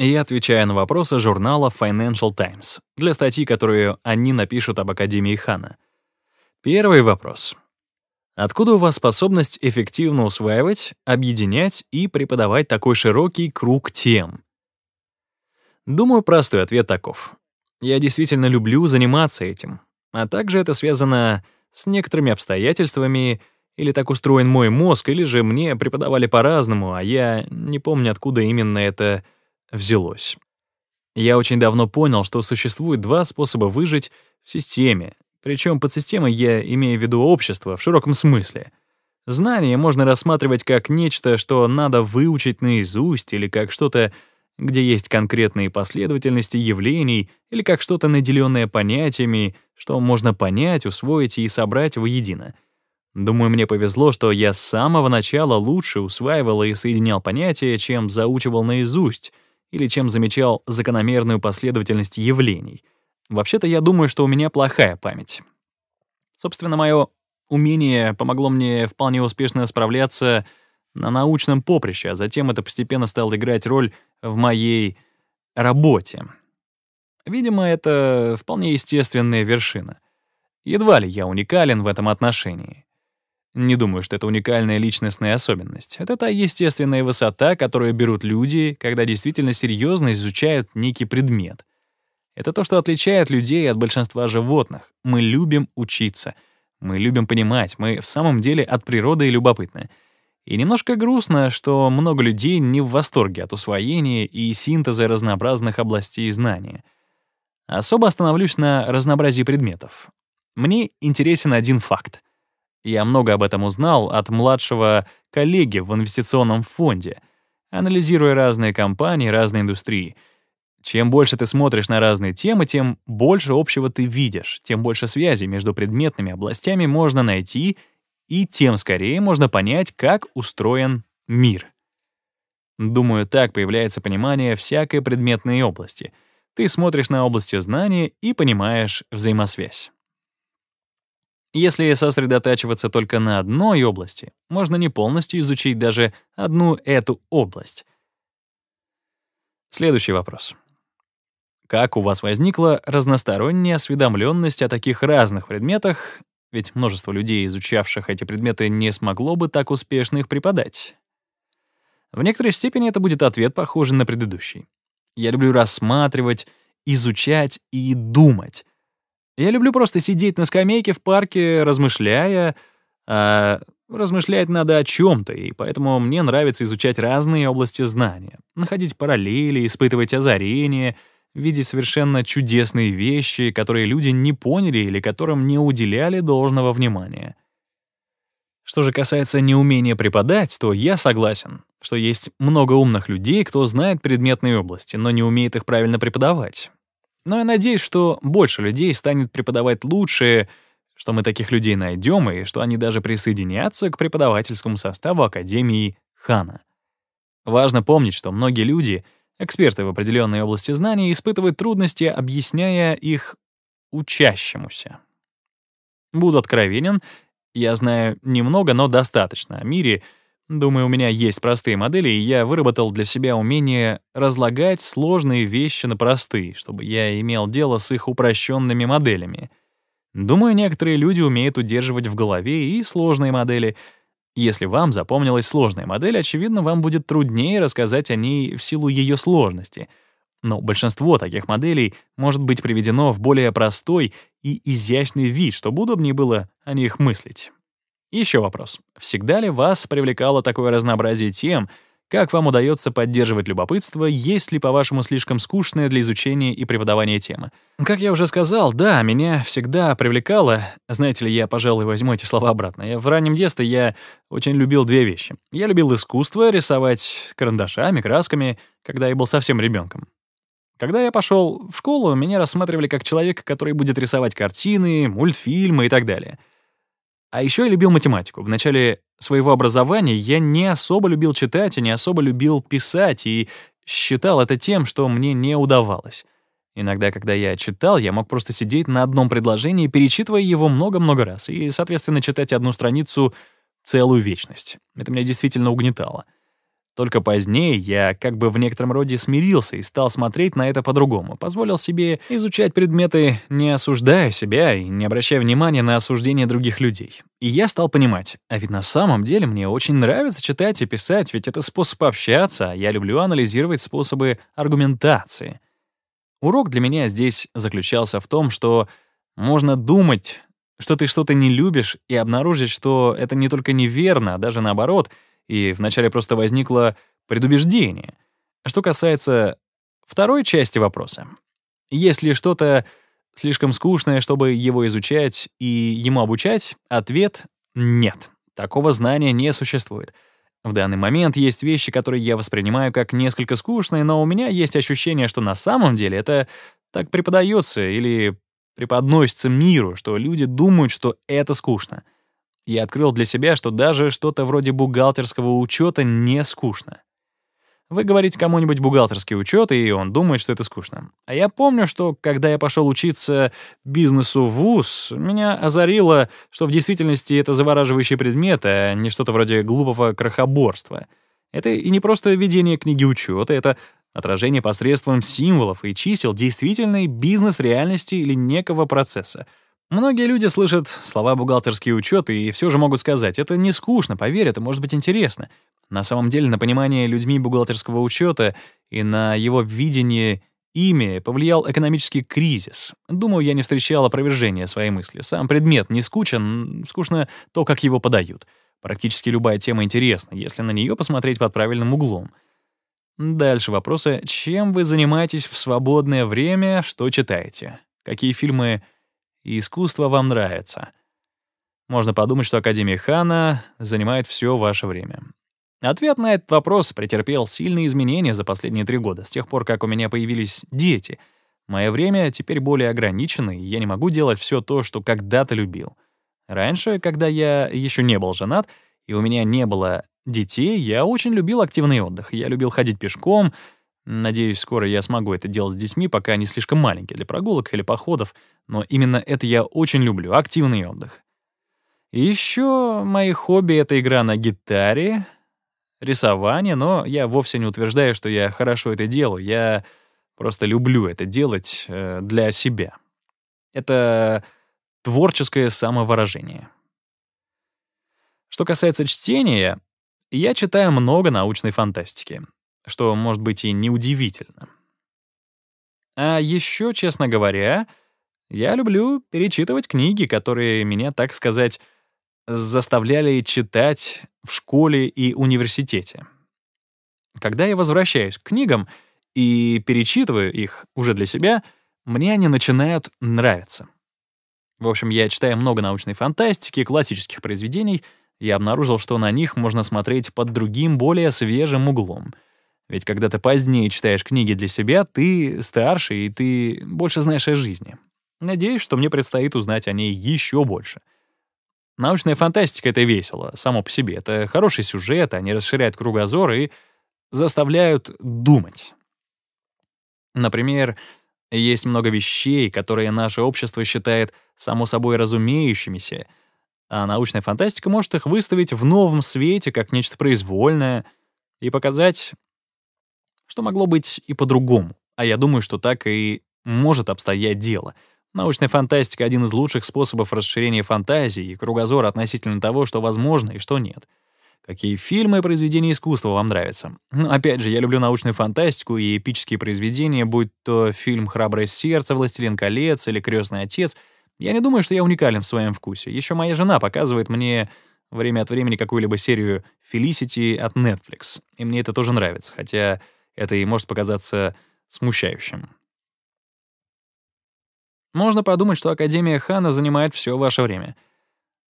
Я отвечаю на вопросы журнала Financial Times для статьи, которую они напишут об Академии Хана. Первый вопрос. Откуда у вас способность эффективно усваивать, объединять и преподавать такой широкий круг тем? Думаю, простой ответ таков. Я действительно люблю заниматься этим. А также это связано с некоторыми обстоятельствами, или так устроен мой мозг, или же мне преподавали по-разному, а я не помню, откуда именно это взялось. Я очень давно понял, что существует два способа выжить в системе, причем под системой я имею в виду общество в широком смысле. Знание можно рассматривать как нечто, что надо выучить наизусть, или как что-то, где есть конкретные последовательности явлений, или как что-то, наделенное понятиями, что можно понять, усвоить и собрать воедино. Думаю, мне повезло, что я с самого начала лучше усваивал и соединял понятия, чем заучивал наизусть — или чем замечал закономерную последовательность явлений. Вообще-то я думаю, что у меня плохая память. Собственно, мое умение помогло мне вполне успешно справляться на научном поприще, а затем это постепенно стало играть роль в моей работе. Видимо, это вполне естественная вершина. Едва ли я уникален в этом отношении. Не думаю, что это уникальная личностная особенность. Это та естественная высота, которую берут люди, когда действительно серьезно изучают некий предмет. Это то, что отличает людей от большинства животных. Мы любим учиться. Мы любим понимать. Мы в самом деле от природы и любопытны. И немножко грустно, что много людей не в восторге от усвоения и синтеза разнообразных областей знания. Особо остановлюсь на разнообразии предметов. Мне интересен один факт — я много об этом узнал от младшего коллеги в инвестиционном фонде, анализируя разные компании, разные индустрии. Чем больше ты смотришь на разные темы, тем больше общего ты видишь, тем больше связей между предметными областями можно найти, и тем скорее можно понять, как устроен мир. Думаю, так появляется понимание всякой предметной области. Ты смотришь на области знания и понимаешь взаимосвязь. Если сосредотачиваться только на одной области, можно не полностью изучить даже одну эту область. Следующий вопрос. Как у вас возникла разносторонняя осведомленность о таких разных предметах, ведь множество людей, изучавших эти предметы, не смогло бы так успешно их преподать? В некоторой степени это будет ответ, похожий на предыдущий. Я люблю рассматривать, изучать и думать. Я люблю просто сидеть на скамейке в парке, размышляя. А размышлять надо о чем то и поэтому мне нравится изучать разные области знания, находить параллели, испытывать озарение, видеть совершенно чудесные вещи, которые люди не поняли или которым не уделяли должного внимания. Что же касается неумения преподать, то я согласен, что есть много умных людей, кто знает предметные области, но не умеет их правильно преподавать. Но я надеюсь, что больше людей станет преподавать лучше, что мы таких людей найдем и что они даже присоединятся к преподавательскому составу Академии Хана. Важно помнить, что многие люди, эксперты в определенной области знаний, испытывают трудности, объясняя их учащемуся. Буду откровенен, я знаю немного, но достаточно о мире — Думаю, у меня есть простые модели, и я выработал для себя умение разлагать сложные вещи на простые, чтобы я имел дело с их упрощенными моделями. Думаю, некоторые люди умеют удерживать в голове и сложные модели. Если вам запомнилась сложная модель, очевидно, вам будет труднее рассказать о ней в силу ее сложности. Но большинство таких моделей может быть приведено в более простой и изящный вид, чтобы удобнее было о них мыслить. Еще вопрос. Всегда ли вас привлекало такое разнообразие тем, как вам удается поддерживать любопытство, есть ли, по-вашему, слишком скучная для изучения и преподавания тема? Как я уже сказал, да, меня всегда привлекало, знаете ли, я, пожалуй, возьму эти слова обратно. Я в раннем детстве я очень любил две вещи. Я любил искусство, рисовать карандашами, красками, когда я был совсем ребенком. Когда я пошел в школу, меня рассматривали как человека, который будет рисовать картины, мультфильмы и так далее. А еще я любил математику. В начале своего образования я не особо любил читать и не особо любил писать, и считал это тем, что мне не удавалось. Иногда, когда я читал, я мог просто сидеть на одном предложении, перечитывая его много-много раз, и, соответственно, читать одну страницу целую вечность. Это меня действительно угнетало. Только позднее я как бы в некотором роде смирился и стал смотреть на это по-другому, позволил себе изучать предметы, не осуждая себя и не обращая внимания на осуждение других людей. И я стал понимать, а ведь на самом деле мне очень нравится читать и писать, ведь это способ общаться, а я люблю анализировать способы аргументации. Урок для меня здесь заключался в том, что можно думать, что ты что-то не любишь, и обнаружить, что это не только неверно, а даже наоборот — и вначале просто возникло предубеждение. Что касается второй части вопроса, если что-то слишком скучное, чтобы его изучать и ему обучать, ответ — нет. Такого знания не существует. В данный момент есть вещи, которые я воспринимаю как несколько скучные, но у меня есть ощущение, что на самом деле это так преподается или преподносится миру, что люди думают, что это скучно — я открыл для себя, что даже что-то вроде бухгалтерского учета не скучно. Вы говорите кому-нибудь бухгалтерский учет, и он думает, что это скучно. А я помню, что когда я пошел учиться бизнесу в ВУЗ, меня озарило, что в действительности это завораживающий предмет, а не что-то вроде глупого крохоборства. Это и не просто ведение книги учета, это отражение посредством символов и чисел действительной бизнес-реальности или некого процесса — Многие люди слышат слова «бухгалтерский учет» и все же могут сказать, это не скучно, поверь, это может быть интересно. На самом деле на понимание людьми бухгалтерского учета и на его видение ими повлиял экономический кризис. Думаю, я не встречал опровержения своей мысли. Сам предмет не скучен, скучно то, как его подают. Практически любая тема интересна, если на нее посмотреть под правильным углом. Дальше вопросы. Чем вы занимаетесь в свободное время, что читаете? Какие фильмы и искусство вам нравится. Можно подумать, что Академия Хана занимает все ваше время. Ответ на этот вопрос претерпел сильные изменения за последние три года, с тех пор, как у меня появились дети. Мое время теперь более ограничено, и я не могу делать все то, что когда-то любил. Раньше, когда я еще не был женат, и у меня не было детей, я очень любил активный отдых. Я любил ходить пешком — Надеюсь, скоро я смогу это делать с детьми, пока они слишком маленькие для прогулок или походов, но именно это я очень люблю — активный отдых. еще мои хобби — это игра на гитаре, рисование, но я вовсе не утверждаю, что я хорошо это делаю. Я просто люблю это делать э, для себя. Это творческое самовыражение. Что касается чтения, я читаю много научной фантастики что, может быть, и неудивительно. А еще, честно говоря, я люблю перечитывать книги, которые меня, так сказать, заставляли читать в школе и университете. Когда я возвращаюсь к книгам и перечитываю их уже для себя, мне они начинают нравиться. В общем, я читаю много научной фантастики, классических произведений, и обнаружил, что на них можно смотреть под другим, более свежим углом — ведь когда ты позднее читаешь книги для себя, ты старше, и ты больше знаешь о жизни. Надеюсь, что мне предстоит узнать о ней еще больше. Научная фантастика — это весело, само по себе. Это хороший сюжет, они расширяют кругозор и заставляют думать. Например, есть много вещей, которые наше общество считает само собой разумеющимися, а научная фантастика может их выставить в новом свете как нечто произвольное и показать что могло быть и по-другому. А я думаю, что так и может обстоять дело. Научная фантастика — один из лучших способов расширения фантазии и кругозора относительно того, что возможно и что нет. Какие фильмы и произведения искусства вам нравятся? Ну, опять же, я люблю научную фантастику и эпические произведения, будь то фильм «Храброе сердце», «Властелин колец» или «Крестный отец». Я не думаю, что я уникален в своем вкусе. Еще моя жена показывает мне время от времени какую-либо серию «Фелисити» от Netflix. И мне это тоже нравится, хотя это и может показаться смущающим. Можно подумать, что Академия Хана занимает все ваше время.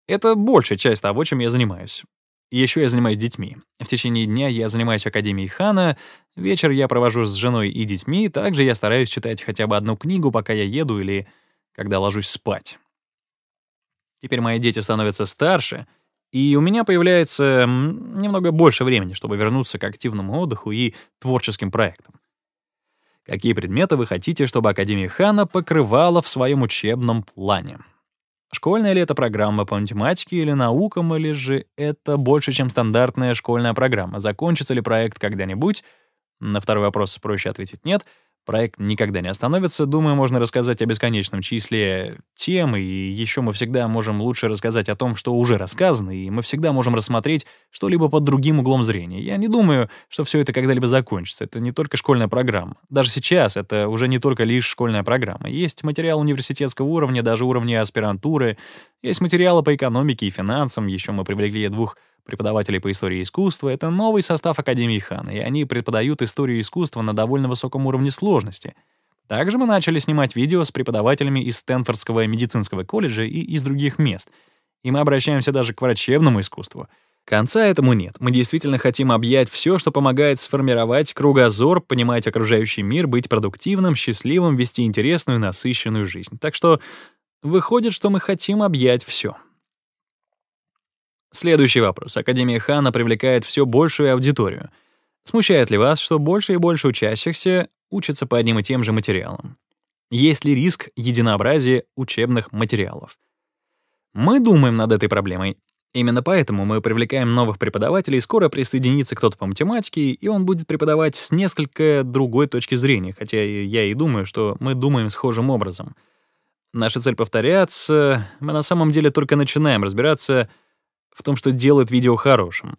Это большая часть того, чем я занимаюсь. Еще я занимаюсь детьми. В течение дня я занимаюсь Академией Хана, вечер я провожу с женой и детьми, также я стараюсь читать хотя бы одну книгу, пока я еду или когда ложусь спать. Теперь мои дети становятся старше — и у меня появляется немного больше времени, чтобы вернуться к активному отдыху и творческим проектам. Какие предметы вы хотите, чтобы Академия Хана покрывала в своем учебном плане? Школьная ли это программа по математике или наукам, или же это больше, чем стандартная школьная программа? Закончится ли проект когда-нибудь? На второй вопрос проще ответить «нет», Проект никогда не остановится. Думаю, можно рассказать о бесконечном числе тем, и еще мы всегда можем лучше рассказать о том, что уже рассказано, и мы всегда можем рассмотреть что-либо под другим углом зрения. Я не думаю, что все это когда-либо закончится. Это не только школьная программа. Даже сейчас это уже не только лишь школьная программа. Есть материал университетского уровня, даже уровня аспирантуры. Есть материалы по экономике и финансам. Еще мы привлекли двух преподавателей по истории искусства, это новый состав Академии Хана, и они преподают историю искусства на довольно высоком уровне сложности. Также мы начали снимать видео с преподавателями из Стэнфордского медицинского колледжа и из других мест. И мы обращаемся даже к врачебному искусству. Конца этому нет. Мы действительно хотим объять все, что помогает сформировать кругозор, понимать окружающий мир, быть продуктивным, счастливым, вести интересную, насыщенную жизнь. Так что выходит, что мы хотим объять все. Следующий вопрос. Академия Хана привлекает все большую аудиторию. Смущает ли вас, что больше и больше учащихся учатся по одним и тем же материалам? Есть ли риск единообразия учебных материалов? Мы думаем над этой проблемой. Именно поэтому мы привлекаем новых преподавателей, скоро присоединится кто-то по математике, и он будет преподавать с несколько другой точки зрения, хотя я и думаю, что мы думаем схожим образом. Наша цель повторяться, мы на самом деле только начинаем разбираться — в том, что делает видео хорошим.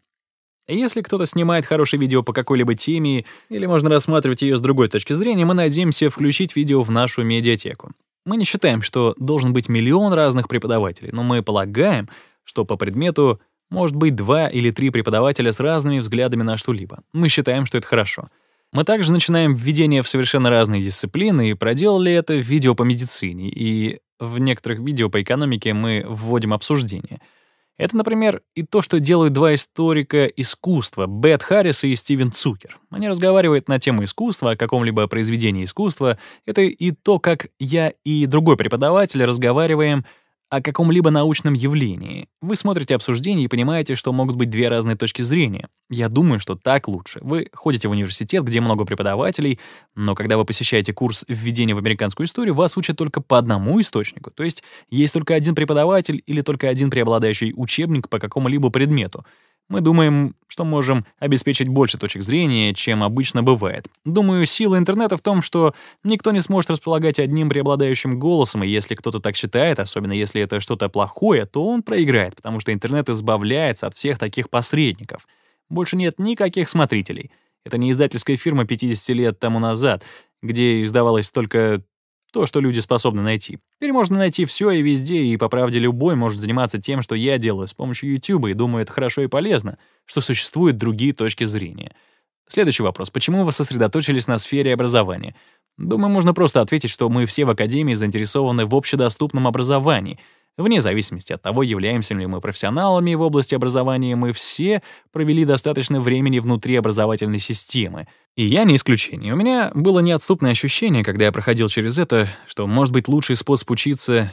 Если кто-то снимает хорошее видео по какой-либо теме, или можно рассматривать ее с другой точки зрения, мы надеемся включить видео в нашу медиатеку. Мы не считаем, что должен быть миллион разных преподавателей, но мы полагаем, что по предмету может быть два или три преподавателя с разными взглядами на что-либо. Мы считаем, что это хорошо. Мы также начинаем введение в совершенно разные дисциплины и проделали это в видео по медицине, и в некоторых видео по экономике мы вводим обсуждение — это, например, и то, что делают два историка искусства, Бет Харрис и Стивен Цукер. Они разговаривают на тему искусства, о каком-либо произведении искусства. Это и то, как я и другой преподаватель разговариваем о каком-либо научном явлении. Вы смотрите обсуждение и понимаете, что могут быть две разные точки зрения. Я думаю, что так лучше. Вы ходите в университет, где много преподавателей, но когда вы посещаете курс введения в американскую историю», вас учат только по одному источнику, то есть есть только один преподаватель или только один преобладающий учебник по какому-либо предмету. Мы думаем, что можем обеспечить больше точек зрения, чем обычно бывает. Думаю, сила интернета в том, что никто не сможет располагать одним преобладающим голосом, и если кто-то так считает, особенно если это что-то плохое, то он проиграет, потому что интернет избавляется от всех таких посредников. Больше нет никаких смотрителей. Это не издательская фирма 50 лет тому назад, где издавалось только то, что люди способны найти. Теперь можно найти все и везде, и, по правде, любой может заниматься тем, что я делаю с помощью YouTube, и думаю, это хорошо и полезно, что существуют другие точки зрения — Следующий вопрос. Почему вы сосредоточились на сфере образования? Думаю, можно просто ответить, что мы все в Академии заинтересованы в общедоступном образовании. Вне зависимости от того, являемся ли мы профессионалами в области образования, мы все провели достаточно времени внутри образовательной системы. И я не исключение. У меня было неотступное ощущение, когда я проходил через это, что может быть лучший способ учиться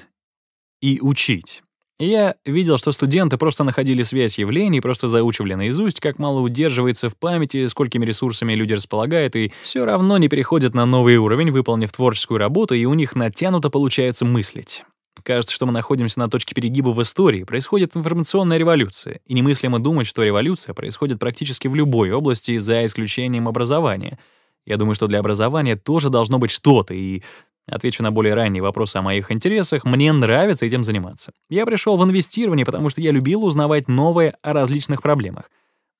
и учить. И я видел, что студенты просто находили связь явлений, просто заучивали наизусть, как мало удерживается в памяти, сколькими ресурсами люди располагают, и все равно не переходят на новый уровень, выполнив творческую работу, и у них натянуто получается мыслить. Кажется, что мы находимся на точке перегиба в истории, происходит информационная революция, и немыслимо думать, что революция происходит практически в любой области, за исключением образования. Я думаю, что для образования тоже должно быть что-то, и Отвечу на более ранний вопрос о моих интересах. Мне нравится этим заниматься. Я пришел в инвестирование, потому что я любил узнавать новое о различных проблемах.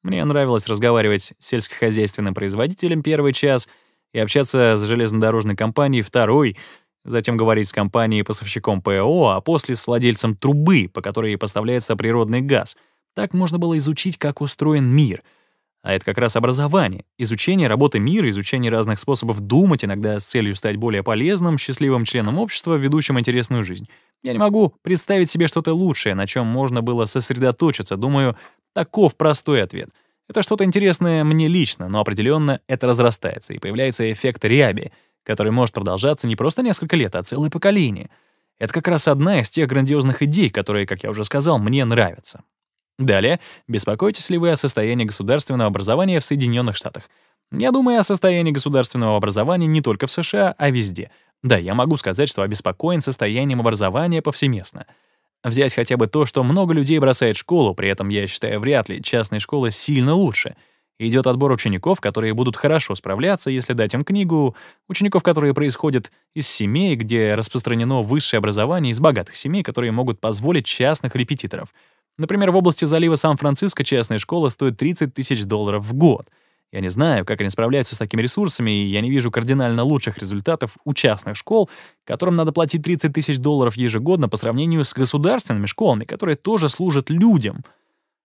Мне нравилось разговаривать с сельскохозяйственным производителем первый час и общаться с железнодорожной компанией второй, затем говорить с компанией-поставщиком ПО, а после с владельцем трубы, по которой поставляется природный газ. Так можно было изучить, как устроен мир — а это как раз образование, изучение работы мира, изучение разных способов думать, иногда с целью стать более полезным, счастливым членом общества, ведущим интересную жизнь. Я не могу представить себе что-то лучшее, на чем можно было сосредоточиться. Думаю, таков простой ответ. Это что-то интересное мне лично, но определенно это разрастается, и появляется эффект ряби, который может продолжаться не просто несколько лет, а целое поколение. Это как раз одна из тех грандиозных идей, которые, как я уже сказал, мне нравятся. Далее, беспокоитесь ли вы о состоянии государственного образования в Соединенных Штатах? Я думаю о состоянии государственного образования не только в США, а везде. Да, я могу сказать, что обеспокоен состоянием образования повсеместно. Взять хотя бы то, что много людей бросает школу, при этом я считаю вряд ли частная школа сильно лучше. Идет отбор учеников, которые будут хорошо справляться, если дать им книгу, учеников, которые происходят из семей, где распространено высшее образование, из богатых семей, которые могут позволить частных репетиторов — Например, в области залива Сан-Франциско частная школа стоит 30 тысяч долларов в год. Я не знаю, как они справляются с такими ресурсами, и я не вижу кардинально лучших результатов у частных школ, которым надо платить 30 тысяч долларов ежегодно по сравнению с государственными школами, которые тоже служат людям.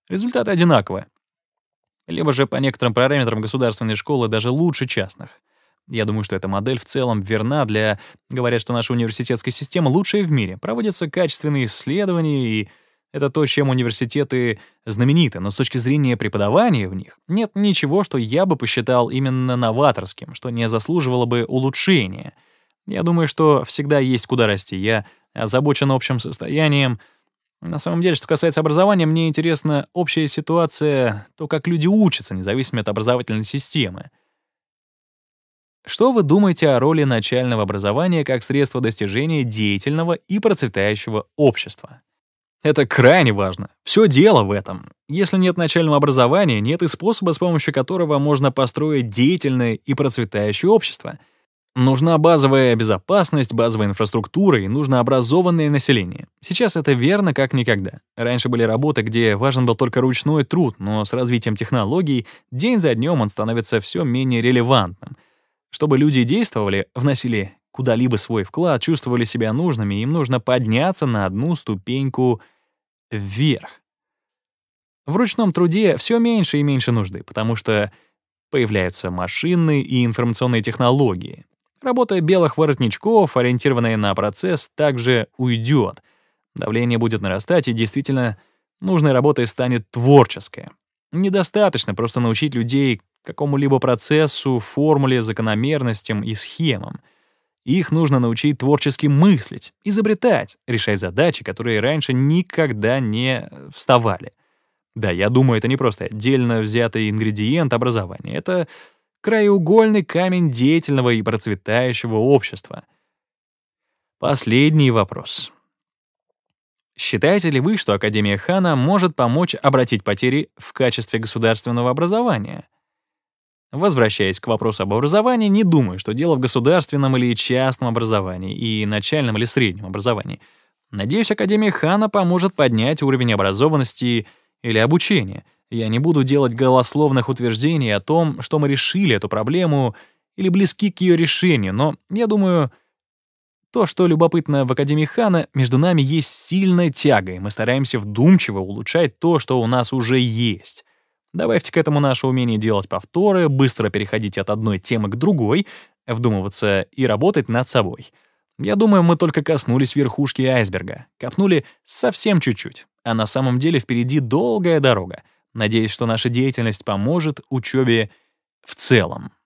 Результаты одинаковые. Либо же по некоторым параметрам государственные школы даже лучше частных. Я думаю, что эта модель в целом верна для... Говорят, что наша университетская система лучшая в мире. Проводятся качественные исследования, и это то, чем университеты знамениты, но с точки зрения преподавания в них нет ничего, что я бы посчитал именно новаторским, что не заслуживало бы улучшения. Я думаю, что всегда есть куда расти. Я озабочен общим состоянием. На самом деле, что касается образования, мне интересна общая ситуация, то, как люди учатся, независимо от образовательной системы. Что вы думаете о роли начального образования как средства достижения деятельного и процветающего общества? Это крайне важно. Все дело в этом. Если нет начального образования, нет и способа, с помощью которого можно построить деятельное и процветающее общество. Нужна базовая безопасность, базовая инфраструктура и нужно образованное население. Сейчас это верно как никогда. Раньше были работы, где важен был только ручной труд, но с развитием технологий день за днем он становится все менее релевантным. Чтобы люди действовали, вносили куда-либо свой вклад, чувствовали себя нужными, им нужно подняться на одну ступеньку вверх. В ручном труде все меньше и меньше нужды, потому что появляются машины и информационные технологии. Работа белых воротничков, ориентированная на процесс, также уйдет. Давление будет нарастать, и действительно нужной работой станет творческая. Недостаточно просто научить людей какому-либо процессу, формуле, закономерностям и схемам — их нужно научить творчески мыслить, изобретать, решать задачи, которые раньше никогда не э, вставали. Да, я думаю, это не просто отдельно взятый ингредиент образования. Это краеугольный камень деятельного и процветающего общества. Последний вопрос. Считаете ли вы, что Академия Хана может помочь обратить потери в качестве государственного образования? Возвращаясь к вопросу об образовании, не думаю, что дело в государственном или частном образовании и начальном или среднем образовании. Надеюсь, Академия Хана поможет поднять уровень образованности или обучения. Я не буду делать голословных утверждений о том, что мы решили эту проблему или близки к ее решению, но я думаю, то, что любопытно в Академии Хана, между нами есть сильная тяга, и мы стараемся вдумчиво улучшать то, что у нас уже есть. Добавьте к этому наше умение делать повторы, быстро переходить от одной темы к другой, вдумываться и работать над собой. Я думаю, мы только коснулись верхушки айсберга, копнули совсем чуть-чуть, а на самом деле впереди долгая дорога. Надеюсь, что наша деятельность поможет учебе в целом.